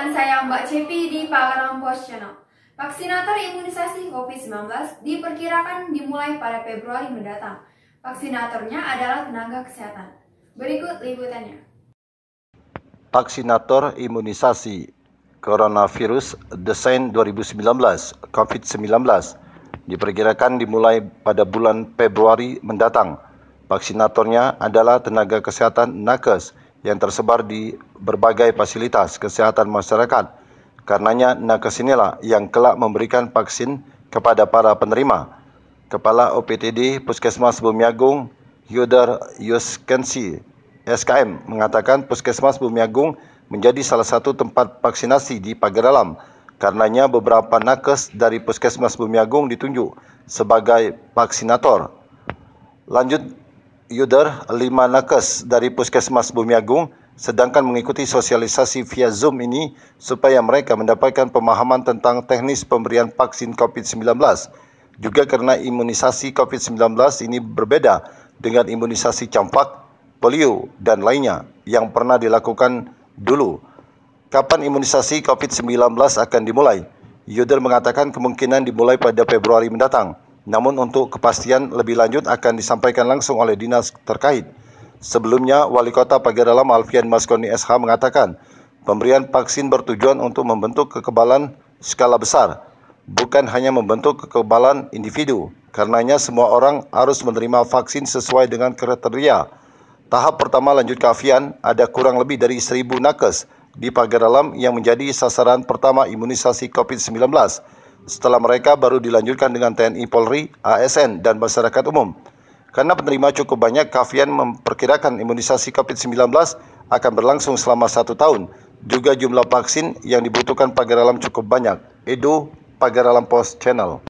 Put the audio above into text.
dengan saya Mbak Cepi di Palaram Post Channel. Vaksinator imunisasi COVID-19 diperkirakan dimulai pada Februari mendatang. Vaksinatornya adalah tenaga kesehatan. Berikut liputannya. Vaksinator imunisasi Coronavirus Desain 2019 COVID-19 diperkirakan dimulai pada bulan Februari mendatang. Vaksinatornya adalah tenaga kesehatan nakes yang tersebar di berbagai fasilitas kesehatan masyarakat. Karenanya nakes inilah yang kelak memberikan vaksin kepada para penerima. Kepala OPTD Puskesmas Bumiagung Agung Yudar Yuskensi SKM mengatakan Puskesmas Bumiagung menjadi salah satu tempat vaksinasi di Pagar Dalam. Karenanya beberapa nakes dari Puskesmas Bumiagung ditunjuk sebagai vaksinator. Lanjut Yudar, lima nakes dari Puskesmas Bumiagung sedangkan mengikuti sosialisasi via Zoom ini supaya mereka mendapatkan pemahaman tentang teknis pemberian vaksin COVID-19. Juga karena imunisasi COVID-19 ini berbeda dengan imunisasi campak, polio, dan lainnya yang pernah dilakukan dulu. Kapan imunisasi COVID-19 akan dimulai? Yudel mengatakan kemungkinan dimulai pada Februari mendatang. Namun untuk kepastian lebih lanjut akan disampaikan langsung oleh dinas terkait. Sebelumnya, Wali Kota Pageralam Alfian Maskoni SH mengatakan, pemberian vaksin bertujuan untuk membentuk kekebalan skala besar, bukan hanya membentuk kekebalan individu. Karenanya semua orang harus menerima vaksin sesuai dengan kriteria. Tahap pertama lanjut kafian, ada kurang lebih dari seribu nakes di Pageralam yang menjadi sasaran pertama imunisasi COVID-19. Setelah mereka baru dilanjutkan dengan TNI Polri, ASN, dan masyarakat umum. Karena penerima cukup banyak, Kavian memperkirakan imunisasi COVID-19 akan berlangsung selama satu tahun. Juga jumlah vaksin yang dibutuhkan pagar alam cukup banyak. Edu, pagar alam post channel.